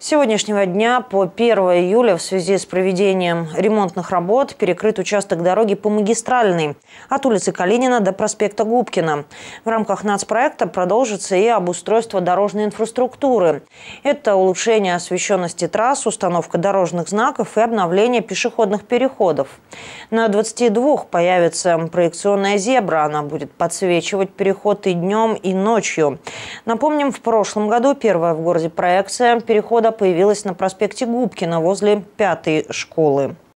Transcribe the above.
С сегодняшнего дня по 1 июля в связи с проведением ремонтных работ перекрыт участок дороги по магистральной от улицы Калинина до проспекта Губкина. В рамках нацпроекта продолжится и обустройство дорожной инфраструктуры. Это улучшение освещенности трасс, установка дорожных знаков и обновление пешеходных переходов. На 22 появится проекционная зебра. Она будет подсвечивать переход и днем, и ночью. Напомним, в прошлом году первая в городе проекция перехода появилась на проспекте Губкина возле пятой школы.